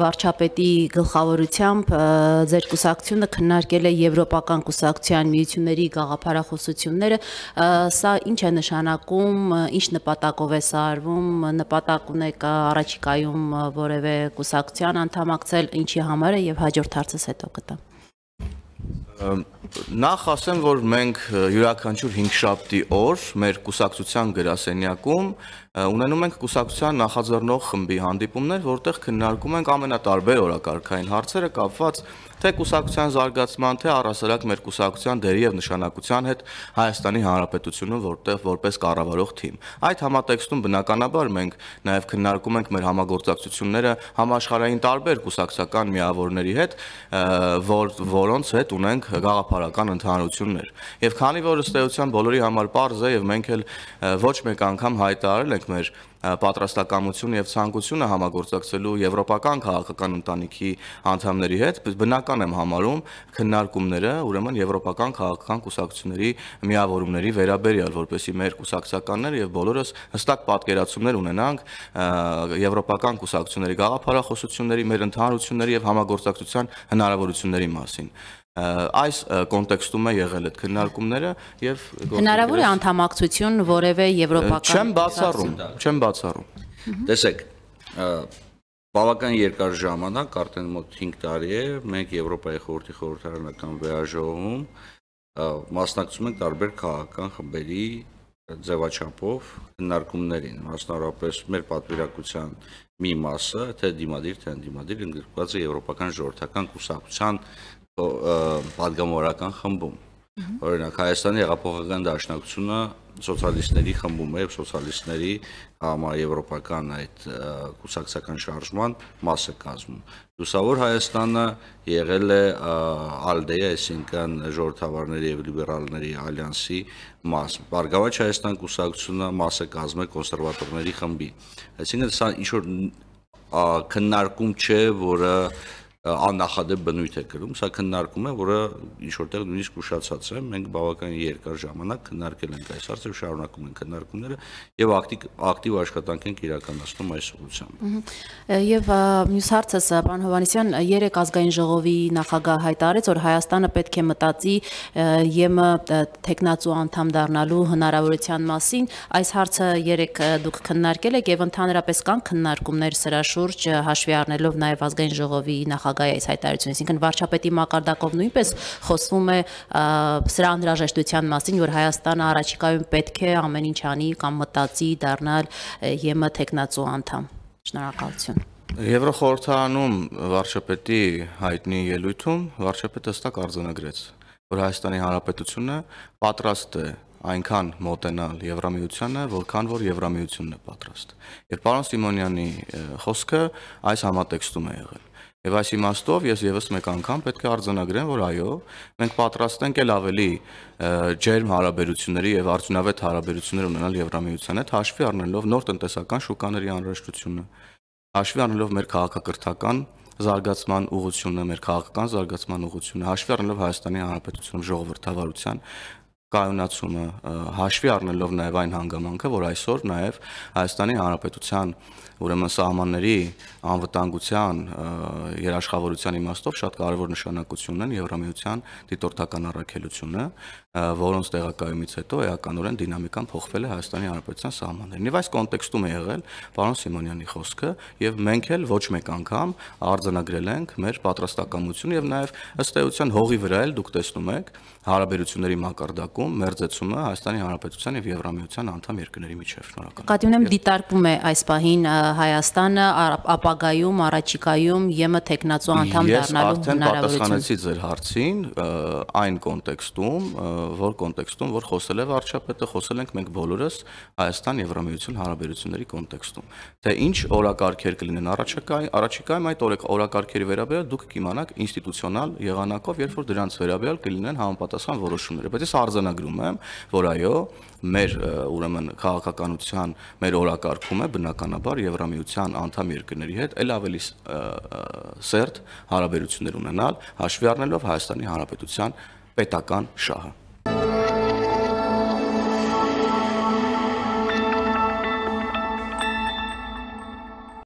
Վարչապետի գլխավորությամբ ձեր կուսակցությունը քննարկել է Եվրոպական կուսակցության միությունների գաղափարախոսությունները։ Սա ինչ է նշանակում, ինչ նպատակով է սա արվում, նպատակ ունեք առաջիկայում որևէ կուսակցության անդամակցել, ինչի համար է եւ հաջորդ հարցս հետո կտամ։ Նախ ասեմ, որ մենք յուրաքանչյուր 5 շաբթի օր մեր կուսակցության գրասենյակում Ունենում ենք կուսակցության նախաձեռնող խմբի հանդիպումներ, որտեղ քննարկում ենք ամենատարբեր օրակարգային հարցերը կապված թե կուսակցության զարգացման, թե առասարակ մեր կուսակցության դերի եւ նշանակության հետ Հայաստանի Հանրապետությունում, որտեղ որպես կառավարող թիմ։ Այդ համատեքստում բնականաբար մենք նաեւ քննարկում ենք մեր համագործակցությունները համաշխարհային տարբեր կուսակցական միավորների հետ, որ որոնց հետ ունենք գաղափարական ընդհանրություններ։ Եվ քանի որ ըստ էության բոլորի համար պարզ է եւ մենք էլ ոչ մեկ անգամ հայտարարել ենք մեր պատրաստակամությունը եւ ցանկությունը համագործակցելու եվրոպական քաղաքական ընտանիքի անդամների հետ, բնական եմ համարում քննարկումները, ուրեմն եվրոպական քաղաքական կուսակցությունների միավորումների վերաբերյալ, որպեսի մեր կուսակցականները եւ բոլորս հստակ պատկերացումներ ունենանք եվրոպական կուսակցությունների գաղափարախոսությունների, մեր ընդհանրությունների եւ համագործակցության հնարավորությունների մասին այս կոնտեքստում է եղել այդ քննարկումները եւ հնարավոր է անդամակցություն որևէ եվրոպական չեմ բացառում չեմ բացառում տեսեք բավական երկար ժամանակ արդեն մոտ 5 տարի է մենք եվրոպայի խորհրդի խորհրդարանական վեաժողում մասնակցում ենք տարբեր քաղաքական խմբերի ձևաչափով քննարկումներին մասնավորապես մեր պատվիրակության մի մասը թե դիմադիր թե անդիմադիր ընդգրկված է եվրոպական ժողովրդական կուսակցության падգամորական խմբում։ Օրինակ Հայաստանի հեղափոխական դաշնակցությունը սոցիալիստների խմբում է, սոցիալիստների համար եվրոպական այդ կուսակցական շարժման մասը կազմում։ Լուսավոր Հայաստանը եղել է ԱԼԴ-ի, այսինքն ժողովրդավարների եւ լիբերալների ալյանսի մաս։ Բարգավաճ Հայաստան կուսակցությունը մասը կազմ է կոնսերվատորների խմբի։ Այսինքն սա ինչ որ քննարկում չէ, որը աննախադեպ բնույթ է գրում, սա քննարկում է, որը ինչ որտեղ նույնիսկ ուշացած է, մենք բավականին երկար ժամանակ քննարկել ենք այս հարցը, շարունակում ենք քննարկումները եւ ակտիվ ակտիվ աշխատանք ենք իրականացնում այս ուղղությամբ։ Եվ մյուս հարցս, պարոն Հովանեսյան, երեք ազգային ժողովի նախագահ հայտարարեց, որ Հայաստանը պետք է մտածի ԵՄ տեխնացու անդամ դառնալու հնարավորության մասին։ Այս հարցը երեք դուք քննարկել եք եւ ընդհանրապես կան քննարկումներ սրա շուրջ հաշվի առնելով նաեւ ազգային ժողովի նախագահ նախագահի այս հայտարարությունը, այսինքն վարչապետի մակարդակով նույնպես խոսվում է սրա անհրաժեշտության մասին, որ Հայաստանը առաջիկայում պետք է ամեն ինչ անի կամ մտածի դառնալ ԵՄ տեխնացու անդամ։ Շնորհակալություն։ Եվրոխորհրդանում վարչապետի հայտնի ելույթում վարչապետը հստակ արձանագրեց, որ Հայաստանի Հանրապետությունը պատրաստ է այնքան մոտենալ Եվրամիությանը, որքան որ Եվրամիությունն է պատրաստ։ Եվ պարոն Սիմոնյանի խոսքը այս համատեքստում է եղել։ Եվ այս իմաստով ես եւս մեկ անգամ պետք է արձանագրեմ, որ այո, մենք պատրաստ ենք ել ավելի ջերմ հարաբերությունների եւ արդյունավետ հարաբերություններ ունենալ Եվրամիության հետ, հաշվի առնելով նոր տնտեսական շուկաների անհրաժեշտությունը, հաշվի առնելով մեր քաղաքակրթական զարգացման ուղղությունը, մեր քաղաքական զարգացման ուղղությունը, հաշվի առնելով Հայաստանի Հանրապետությունում ժողովրդավարության կայունացումը հաշվի առնելով նաև այն հանգամանքը, որ այսօր նաև Հայաստանի Հանրապետության ուրեմն սահմանների անվտանգության երաշխավորության իմաստով շատ կարևոր նշանակություն են Եվրամիության դիտորդական առաքելությունը որոնց տեղակայումից հետո էականորեն դինամիկան փոխվել է Հայաստանի Հանրապետության սահմաններն։ Եվ այս կոնտեքստում է եղել պարոն Սիմոնյանի խոսքը, եւ մենք էլ ոչ մեկ անգամ արձանագրել ենք մեր պատրաստակամությունը եւ նաեւ ըստ էության հողի վրա էլ դուք տեսնում եք հարաբերությունների մակարդակում մերձեցումը Հայաստանի Հանրապետության եւ Եվրամիության անդամ երկրների միջև։ Շնորհակալ։ Կատի ունեմ դիտարկում է այս պահին Հայաստանը ապագայում, առաջիկայում ԵՄ տեխնացու անդամ դառնալու հնարավորություն։ Ես արդեն պատասխանեցի ձեր հարցին այն կոնտեքստում որ կոնտեքստում, որ խոսել է վարչապետը, խոսել ենք մենք բոլորս Հայաստան Եվրամիություն հարաբերությունների կոնտեքստում։ Թե ինչ օրակարգեր կլինեն առաջիկայ, առաջիկայում այդ օրակարգերի վերաբերյալ դուք կիմանաք ինստիտուցիոնալ եղանակով, երբ որ դրանց վերաբերյալ կլինեն համապատասխան որոշումները, բայց ես արձանագրում եմ, որ այո, մեր ուրեմն քաղաքականության մեր օրակարգում է բնականաբար Եվրամիության անդամ երկրների հետ ել ավելի սերտ հարաբերություններ ունենալ, հաշվի առնելով Հայաստանի Հանրապետության պետական շահը։